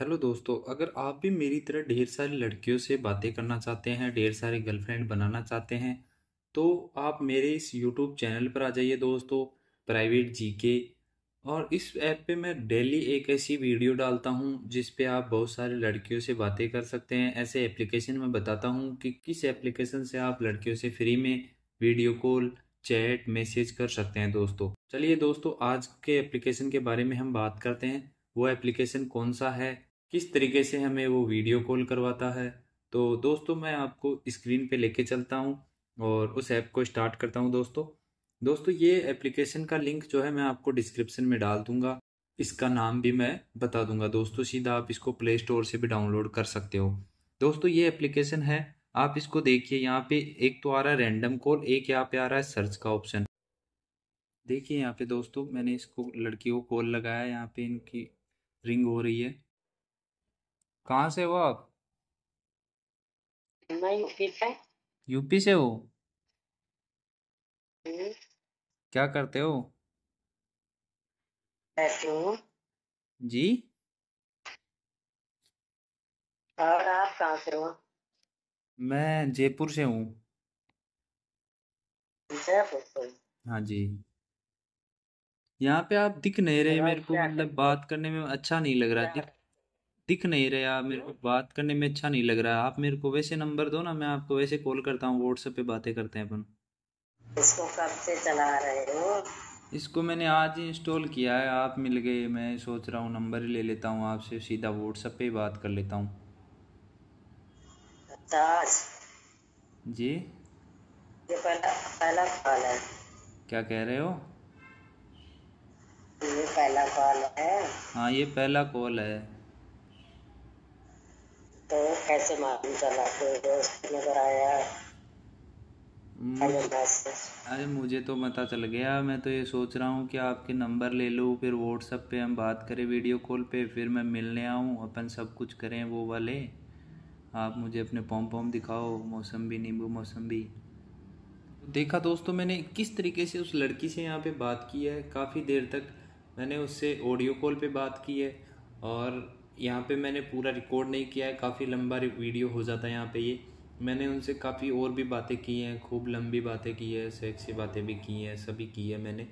Hello दोस्तों अगर आप भी मेरी तरह ढेर सारी लड़कियों से बातें करना चाहते हैं ढेर सारे गर्लफ्रेंड बनाना चाहते हैं तो आप मेरे इस यूट्यूब चैनल पर आ जाइए दोस्तों प्राइवेट जी के और इस ऐप पे मैं डेली एक ऐसी वीडियो डालता हूँ जिस पे आप बहुत सारे लड़कियों से बातें कर सकते हैं ऐसे एप्लीकेशन में बताता हूँ कि किस एप्लीकेशन से आप लड़कियों से फ्री में वीडियो कॉल चैट मैसेज कर सकते हैं दोस्तों चलिए दोस्तों आज के एप्लीकेशन के बारे में हम बात करते हैं वो एप्लीकेशन कौन सा है किस तरीके से हमें वो वीडियो कॉल करवाता है तो दोस्तों मैं आपको स्क्रीन पे लेके चलता हूँ और उस ऐप को स्टार्ट करता हूँ दोस्तों दोस्तों ये एप्लीकेशन का लिंक जो है मैं आपको डिस्क्रिप्शन में डाल दूंगा इसका नाम भी मैं बता दूंगा दोस्तों सीधा आप इसको प्ले स्टोर से भी डाउनलोड कर सकते हो दोस्तों ये एप्लीकेशन है आप इसको देखिए यहाँ पे एक तो आ रहा है रैंडम कॉल एक यहाँ पे आ रहा है सर्च का ऑप्शन देखिए यहाँ पे दोस्तों मैंने इसको लड़की को कॉल लगाया यहाँ पे इनकी रिंग हो रही है कहा से हो आप यूपी से यूपी से हो हम्म। क्या करते हो जी और आप कहाँ से हो मैं जयपुर से हूँ हाँ जी यहाँ पे आप दिख नहीं रहे मेरे को मतलब बात करने में अच्छा नहीं लग रहा दिख दिख नहीं रहा मेरे को बात करने में अच्छा नहीं लग रहा आप मेरे को वैसे नंबर दो ना मैं आपको वैसे कॉल करता हूँ व्हाट्सएप पे बातें करते हैं अपन इसको कब से चला रहे हो इसको मैंने आज ही इंस्टॉल किया है आप मिल गए मैं सोच रहा हूँ नंबर ही ले लेता हूँ आपसे सीधा व्हाट्सएप पे बात कर लेता हूँ जी ये पहला पहला कॉल है क्या कह रहे हो ये पहला कॉल है हाँ ये पहला कॉल है तो कैसे मालूम चला कोई नजर आया अरे मुझे तो पता चल गया मैं तो ये सोच रहा हूँ कि आपके नंबर ले लूँ फिर व्हाट्सअप पे हम बात करें वीडियो कॉल पे फिर मैं मिलने आऊँ अपन सब कुछ करें वो वाले आप मुझे अपने पॉम पॉम दिखाओ भी नींबू मौसम भी देखा दोस्तों मैंने किस तरीके से उस लड़की से यहाँ पे बात की है काफ़ी देर तक मैंने उससे ऑडियो कॉल पे बात की है और यहाँ पे मैंने पूरा रिकॉर्ड नहीं किया है काफ़ी लंबा वीडियो हो जाता है यहाँ पे ये मैंने उनसे काफ़ी और भी बातें की हैं खूब लंबी बातें की है सेक्सी बातें भी की हैं सभी की है मैंने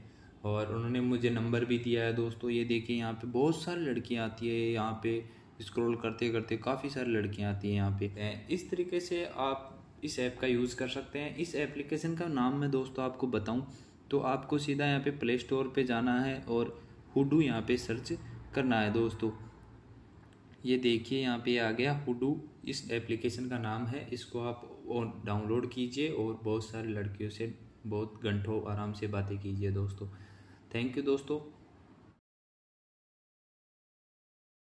और उन्होंने मुझे नंबर भी दिया है दोस्तों ये देखिए यहाँ पे बहुत सारी लड़कियाँ आती है यहाँ पे स्क्रॉल करते करते काफ़ी सारी लड़कियाँ आती हैं यहाँ पे इस तरीके से आप इस ऐप का यूज़ कर सकते हैं इस एप्लीकेशन का नाम मैं दोस्तों आपको बताऊँ तो आपको सीधा यहाँ पे प्ले स्टोर पे जाना है और हुडू यहाँ पे सर्च करना है दोस्तों ये देखिए यहाँ पे आ गया हुडू इस एप्लीकेशन का नाम है इसको आप डाउनलोड कीजिए और बहुत सारी लड़कियों से बहुत घंटों आराम से बातें कीजिए दोस्तों थैंक यू दोस्तों